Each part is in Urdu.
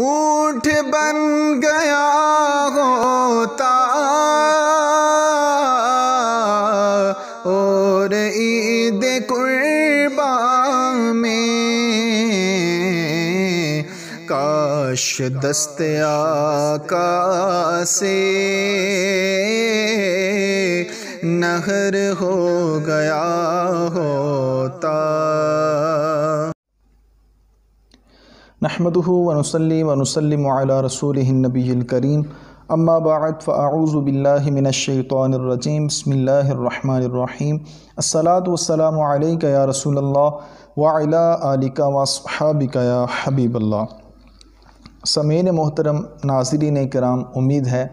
اونٹ بن گیا ہوتا اور عید قربان میں کاش دست آقا سے نہر ہو گیا ہوتا ونصلي ونسلم على رسوله الکریم الكريم اما بعد فاعوذ بالله من الشيطان الرجیم بسم اللہ الرحيم الرحیم والسلام عليك يا رسول اليك واصحابك يا حبيب الله سمعین محترم ناظرین کرام امید ہے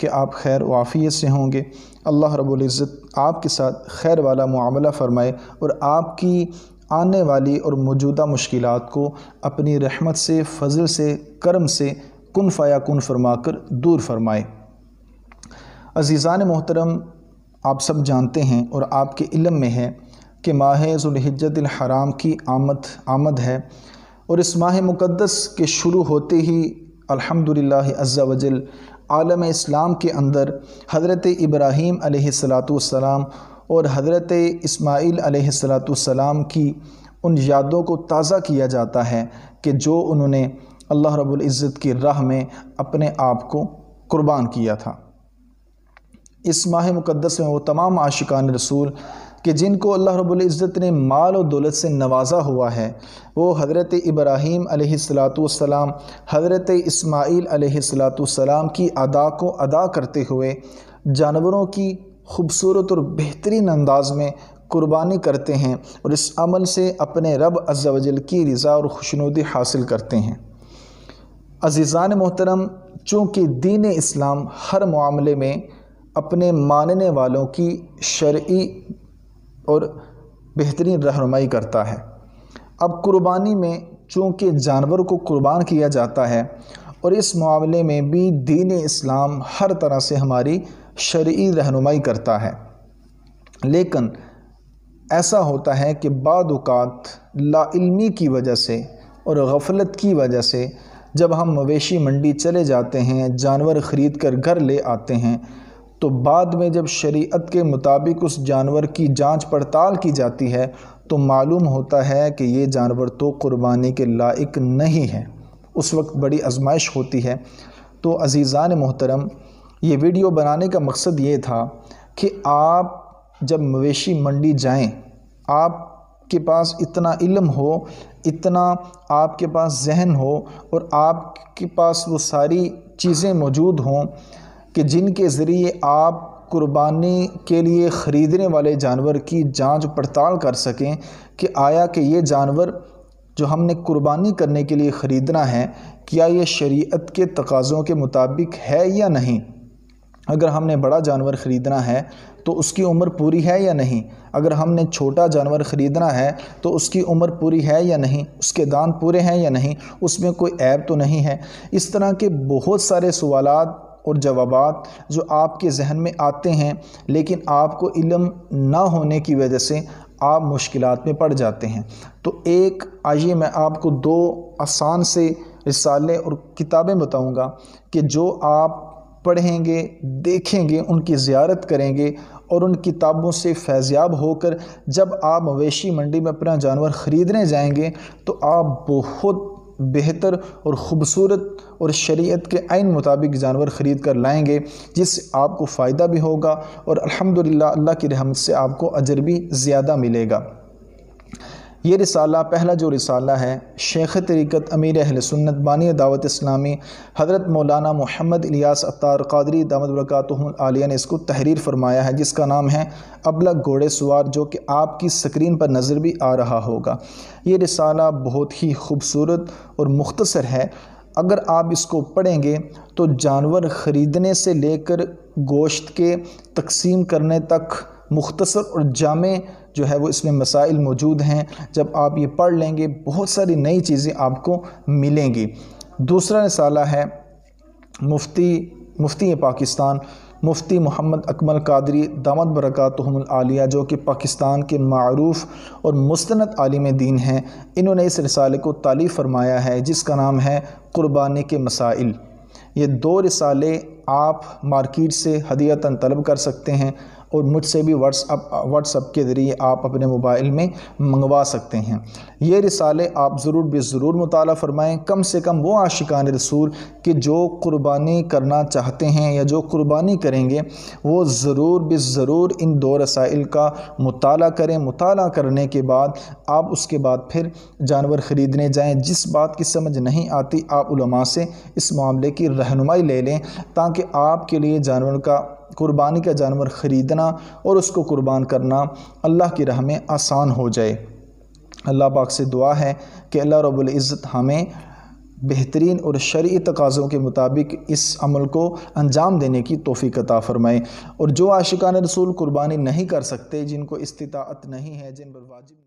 کہ آپ خیر و عافیت سے ہوں گے اللہ رب العزت آپ کے ساتھ خیر والا معاملہ فرمائے اور آپ کی آنے والی اور موجودہ مشکلات کو اپنی رحمت سے فضل سے کرم سے کن فیا کن فرما کر دور فرمائے عزیزان محترم آپ سب جانتے ہیں اور آپ کے علم میں ہے کہ ماہ ذوالحجت الحرام کی آمد آمد ہے اور اس ماہ مقدس کے شروع ہوتے ہی الحمد عز ازا وجل عالم اسلام کے اندر حضرت ابراہیم علیہ السلاۃ والسلام اور حضرت اسماعیل علیہ السلام کی ان یادوں کو تازہ کیا جاتا ہے کہ جو انہوں نے اللہ رب العزت کی راہ میں اپنے آپ کو قربان کیا تھا اس ماہ مقدس میں وہ تمام عاشقان رسول کہ جن کو اللہ رب العزت نے مال و دولت سے نوازا ہوا ہے وہ حضرت ابراہیم علیہ السلام حضرت اسماعیل علیہ السلام کی ادا کو ادا کرتے ہوئے جانوروں کی خوبصورت اور بہترین انداز میں قربانی کرتے ہیں اور اس عمل سے اپنے رب عز و جل کی رضا اور خوشنودی حاصل کرتے ہیں عزیزان محترم چونکہ دین اسلام ہر معاملے میں اپنے ماننے والوں کی شرعی اور بہترین رہنمائی کرتا ہے اب قربانی میں چونکہ جانور کو قربان کیا جاتا ہے اور اس معاملے میں بھی دین اسلام ہر طرح سے ہماری شرعی رہنمائی کرتا ہے لیکن ایسا ہوتا ہے کہ بعد اوقات لا علمی کی وجہ سے اور غفلت کی وجہ سے جب ہم مویشی منڈی چلے جاتے ہیں جانور خرید کر گھر لے آتے ہیں تو بعد میں جب شریعت کے مطابق اس جانور کی جانچ پڑتال کی جاتی ہے تو معلوم ہوتا ہے کہ یہ جانور تو قربانی کے لائق نہیں ہے اس وقت بڑی آزمائش ہوتی ہے تو عزیزان محترم یہ ویڈیو بنانے کا مقصد یہ تھا کہ آپ جب مویشی منڈی جائیں آپ کے پاس اتنا علم ہو اتنا آپ کے پاس ذہن ہو اور آپ کے پاس وہ ساری چیزیں موجود ہوں کہ جن کے ذریعے آپ قربانی کے لیے خریدنے والے جانور کی جانچ پڑتال کر سکیں کہ آیا کہ یہ جانور جو ہم نے قربانی کرنے کے لیے خریدنا ہے کیا یہ شریعت کے تقاضوں کے مطابق ہے یا نہیں اگر ہم نے بڑا جانور خریدنا ہے تو اس کی عمر پوری ہے یا نہیں اگر ہم نے چھوٹا جانور خریدنا ہے تو اس کی عمر پوری ہے یا نہیں اس کے دان پورے ہیں یا نہیں اس میں کوئی عیب تو نہیں ہے اس طرح کے بہت سارے سوالات اور جوابات جو آپ کے ذہن میں آتے ہیں لیکن آپ کو علم نہ ہونے کی وجہ سے آپ مشکلات میں پڑ جاتے ہیں تو ایک آئیے میں آپ کو دو آسان سے رسالے اور کتابیں بتاؤں گا کہ جو آپ پڑھیں گے دیکھیں گے ان کی زیارت کریں گے اور ان کتابوں سے فیضیاب ہو کر جب آپ مویشی منڈی میں اپنا جانور خریدنے جائیں گے تو آپ بہت بہتر اور خوبصورت اور شریعت کے عین مطابق جانور خرید کر لائیں گے جس سے آپ کو فائدہ بھی ہوگا اور الحمدللہ اللہ کی رحمت سے آپ کو اجر بھی زیادہ ملے گا یہ رسالہ پہلا جو رسالہ ہے شیخ طریقت امیر اہل سنت بانی دعوت اسلامی حضرت مولانا محمد الیاس اطار قادری دعوت برکاتہ العالیہ نے اس کو تحریر فرمایا ہے جس کا نام ہے ابلغ گھوڑے سوار جو کہ آپ کی سکرین پر نظر بھی آ رہا ہوگا یہ رسالہ بہت ہی خوبصورت اور مختصر ہے اگر آپ اس کو پڑھیں گے تو جانور خریدنے سے لے کر گوشت کے تقسیم کرنے تک مختصر اور جامع جو ہے وہ اس میں مسائل موجود ہیں جب آپ یہ پڑھ لیں گے بہت ساری نئی چیزیں آپ کو ملیں گی دوسرا رسالہ ہے مفتی مفتی پاکستان مفتی محمد اکمل قادری دامت برکاتہم العالیہ جو کہ پاکستان کے معروف اور مستند عالم دین ہیں انہوں نے اس رسالے کو تعلیف فرمایا ہے جس کا نام ہے قربانی کے مسائل یہ دو رسالے آپ مارکیٹ سے ہدیتاً طلب کر سکتے ہیں اور مجھ سے بھی واٹس اپ واٹس اپ کے ذریعے آپ اپنے موبائل میں منگوا سکتے ہیں یہ رسالے آپ ضرور بھی ضرور مطالعہ فرمائیں کم سے کم وہ عاشقان رسول کہ جو قربانی کرنا چاہتے ہیں یا جو قربانی کریں گے وہ ضرور بھی ضرور ان دو رسائل کا مطالعہ کریں مطالعہ کرنے کے بعد آپ اس کے بعد پھر جانور خریدنے جائیں جس بات کی سمجھ نہیں آتی آپ علماء سے اس معاملے کی رہنمائی لے لیں تاکہ آپ کے لیے جانور کا قربانی کا جانور خریدنا اور اس کو قربان کرنا اللہ کی راہ میں آسان ہو جائے اللہ پاک سے دعا ہے کہ اللہ رب العزت ہمیں بہترین اور شرعی تقاضوں کے مطابق اس عمل کو انجام دینے کی توفیق عطا فرمائے اور جو عاشقان رسول قربانی نہیں کر سکتے جن کو استطاعت نہیں ہے جن پر واجب